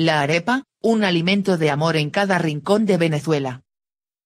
La arepa, un alimento de amor en cada rincón de Venezuela.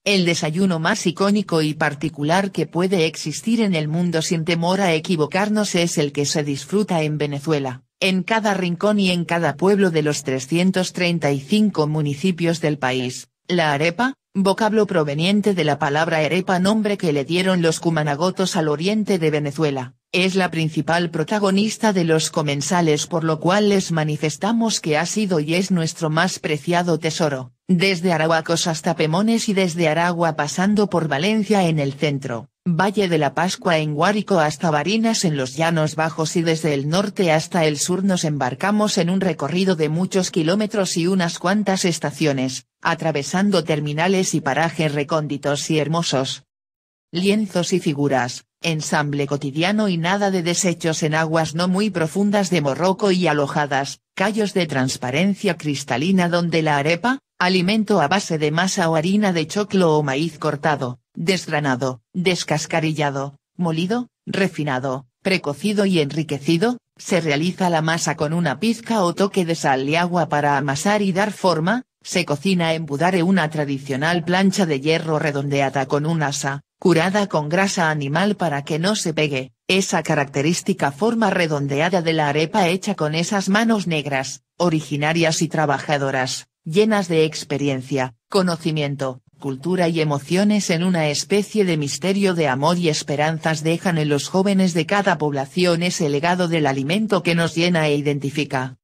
El desayuno más icónico y particular que puede existir en el mundo sin temor a equivocarnos es el que se disfruta en Venezuela, en cada rincón y en cada pueblo de los 335 municipios del país. La arepa, vocablo proveniente de la palabra arepa nombre que le dieron los cumanagotos al oriente de Venezuela, es la principal protagonista de los comensales por lo cual les manifestamos que ha sido y es nuestro más preciado tesoro, desde Arahuacos hasta Pemones y desde Aragua pasando por Valencia en el centro, Valle de la Pascua en Guárico hasta Barinas en los Llanos Bajos y desde el norte hasta el sur nos embarcamos en un recorrido de muchos kilómetros y unas cuantas estaciones, atravesando terminales y parajes recónditos y hermosos. Lienzos y figuras, ensamble cotidiano y nada de desechos en aguas no muy profundas de Morroco y alojadas, callos de transparencia cristalina donde la arepa, alimento a base de masa o harina de choclo o maíz cortado, desgranado, descascarillado, molido, refinado, precocido y enriquecido, se realiza la masa con una pizca o toque de sal y agua para amasar y dar forma, se cocina en budare una tradicional plancha de hierro redondeada con un asa, curada con grasa animal para que no se pegue, esa característica forma redondeada de la arepa hecha con esas manos negras, originarias y trabajadoras, llenas de experiencia, conocimiento, cultura y emociones en una especie de misterio de amor y esperanzas dejan en los jóvenes de cada población ese legado del alimento que nos llena e identifica.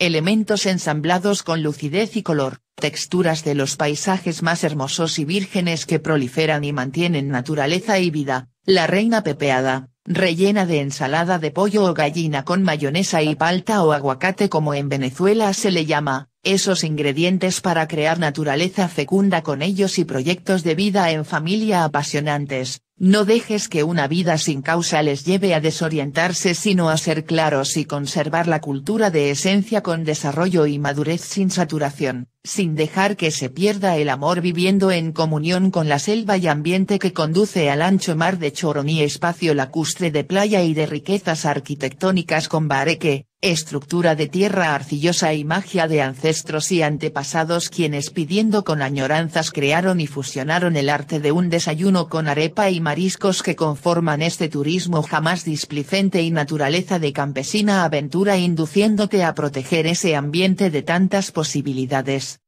Elementos ensamblados con lucidez y color, texturas de los paisajes más hermosos y vírgenes que proliferan y mantienen naturaleza y vida, la reina pepeada, rellena de ensalada de pollo o gallina con mayonesa y palta o aguacate como en Venezuela se le llama, esos ingredientes para crear naturaleza fecunda con ellos y proyectos de vida en familia apasionantes, no dejes que una vida sin causa les lleve a desorientarse sino a ser claros y conservar la cultura de esencia con desarrollo y madurez sin saturación, sin dejar que se pierda el amor viviendo en comunión con la selva y ambiente que conduce al ancho mar de Chorón y espacio lacustre de playa y de riquezas arquitectónicas con bareque, estructura de tierra arcillosa y magia de ancestros y antepasados quienes pidiendo con añoranzas crearon y fusionaron el arte de un desayuno con arepa y mariscos que conforman este turismo jamás displicente y naturaleza de campesina aventura induciéndote a proteger ese ambiente de tantas posibilidades.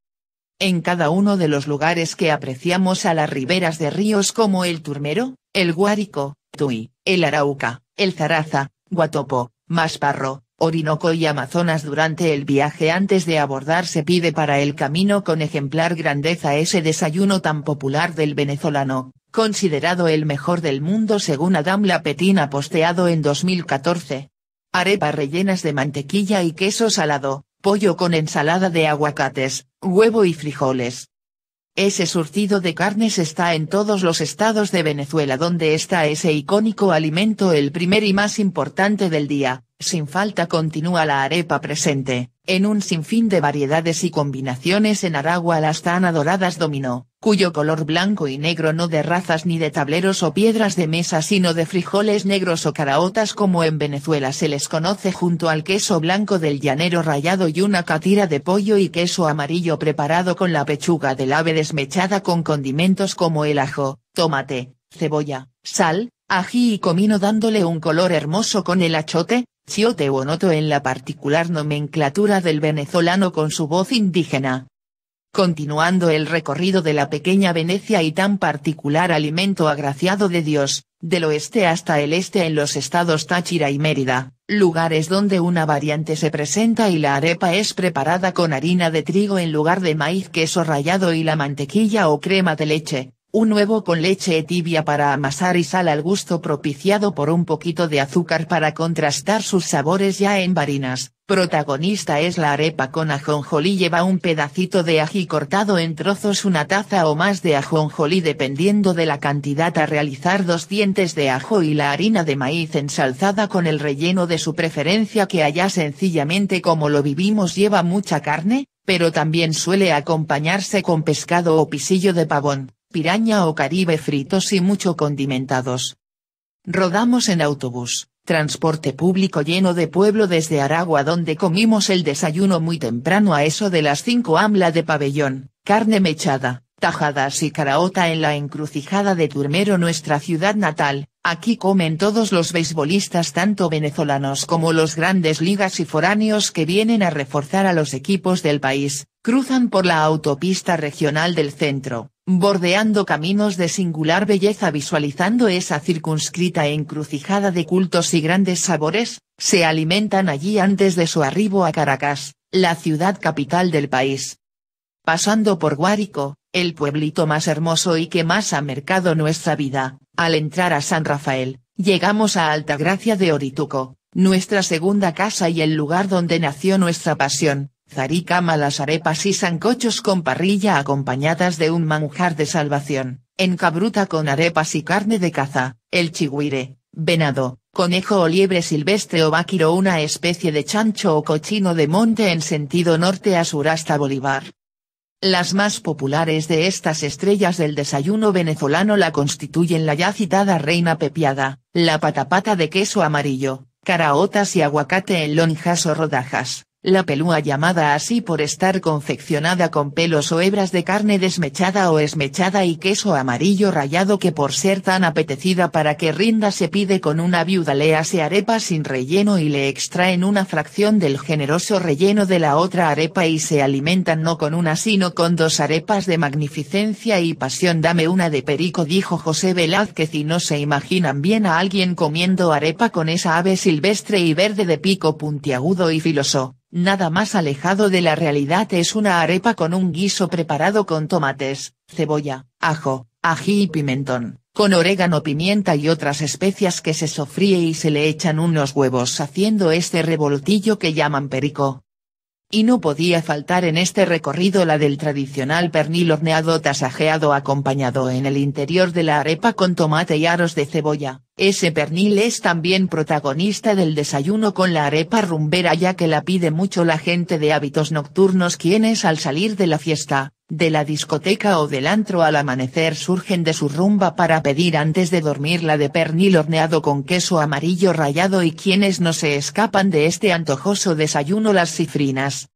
En cada uno de los lugares que apreciamos a las riberas de ríos como el Turmero, el Guárico, Tui, el Arauca, el Zaraza, Guatopo, Masparro, Orinoco y Amazonas durante el viaje antes de abordar se pide para el camino con ejemplar grandeza ese desayuno tan popular del venezolano, considerado el mejor del mundo según Adam Lapetina posteado en 2014. Arepas rellenas de mantequilla y queso salado, pollo con ensalada de aguacates, huevo y frijoles. Ese surtido de carnes está en todos los estados de Venezuela donde está ese icónico alimento el primer y más importante del día, sin falta continúa la arepa presente, en un sinfín de variedades y combinaciones en Aragua las tan adoradas dominó, cuyo color blanco y negro no de razas ni de tableros o piedras de mesa sino de frijoles negros o caraotas como en Venezuela se les conoce junto al queso blanco del llanero rayado y una catira de pollo y queso amarillo preparado con la pechuga del ave desmechada con condimentos como el ajo, tomate, cebolla, sal, ají y comino dándole un color hermoso con el achote, Chiote Noto en la particular nomenclatura del venezolano con su voz indígena. Continuando el recorrido de la pequeña Venecia y tan particular alimento agraciado de Dios, del oeste hasta el este en los estados Táchira y Mérida, lugares donde una variante se presenta y la arepa es preparada con harina de trigo en lugar de maíz queso rallado y la mantequilla o crema de leche, un huevo con leche tibia para amasar y sal al gusto propiciado por un poquito de azúcar para contrastar sus sabores ya en varinas. Protagonista es la arepa con ajonjolí lleva un pedacito de ají cortado en trozos una taza o más de ajonjolí dependiendo de la cantidad a realizar dos dientes de ajo y la harina de maíz ensalzada con el relleno de su preferencia que allá sencillamente como lo vivimos lleva mucha carne, pero también suele acompañarse con pescado o pisillo de pavón piraña o caribe fritos y mucho condimentados. Rodamos en autobús, transporte público lleno de pueblo desde Aragua donde comimos el desayuno muy temprano a eso de las 5 amla de pabellón, carne mechada, tajadas y caraota en la encrucijada de Turmero nuestra ciudad natal, aquí comen todos los beisbolistas tanto venezolanos como los grandes ligas y foráneos que vienen a reforzar a los equipos del país, cruzan por la autopista regional del centro, bordeando caminos de singular belleza visualizando esa circunscrita encrucijada de cultos y grandes sabores, se alimentan allí antes de su arribo a Caracas, la ciudad capital del país. Pasando por Guárico, el pueblito más hermoso y que más ha mercado nuestra vida, al entrar a San Rafael, llegamos a Altagracia de Orituco, nuestra segunda casa y el lugar donde nació nuestra pasión, zaricama malas las arepas y sancochos con parrilla acompañadas de un manjar de salvación, encabruta con arepas y carne de caza, el chigüire, venado, conejo o liebre silvestre o vaquiro una especie de chancho o cochino de monte en sentido norte a sur hasta Bolívar. Las más populares de estas estrellas del desayuno venezolano la constituyen la ya citada reina pepiada, la patapata de queso amarillo, caraotas y aguacate en lonjas o rodajas, la pelúa llamada así por estar confeccionada con pelos o hebras de carne desmechada o esmechada y queso amarillo rayado que por ser tan apetecida para que rinda se pide con una viuda le hace arepa sin relleno y le extraen una fracción del generoso relleno de la otra arepa y se alimentan no con una sino con dos arepas de magnificencia y pasión dame una de perico dijo José Velázquez y no se imaginan bien a alguien comiendo arepa con esa ave silvestre y verde de pico puntiagudo y filoso Nada más alejado de la realidad es una arepa con un guiso preparado con tomates, cebolla, ajo, ají y pimentón, con orégano pimienta y otras especias que se sofríe y se le echan unos huevos haciendo este revoltillo que llaman perico, y no podía faltar en este recorrido la del tradicional pernil horneado tasajeado acompañado en el interior de la arepa con tomate y aros de cebolla. Ese pernil es también protagonista del desayuno con la arepa rumbera ya que la pide mucho la gente de hábitos nocturnos quienes al salir de la fiesta, de la discoteca o del antro al amanecer surgen de su rumba para pedir antes de dormir la de pernil horneado con queso amarillo rallado y quienes no se escapan de este antojoso desayuno las cifrinas.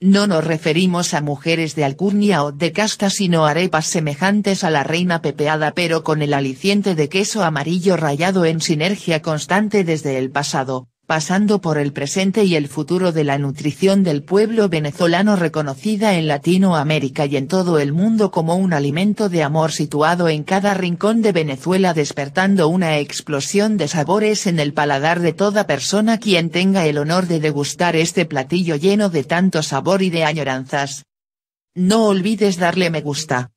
No nos referimos a mujeres de alcurnia o de casta sino arepas semejantes a la reina pepeada pero con el aliciente de queso amarillo rallado en sinergia constante desde el pasado, pasando por el presente y el futuro de la nutrición del pueblo venezolano reconocida en Latinoamérica y en todo el mundo como un alimento de amor situado en cada rincón de Venezuela despertando una explosión de sabores en el paladar de toda persona quien tenga el honor de degustar este platillo lleno de tanto sabor y de añoranzas. No olvides darle me gusta.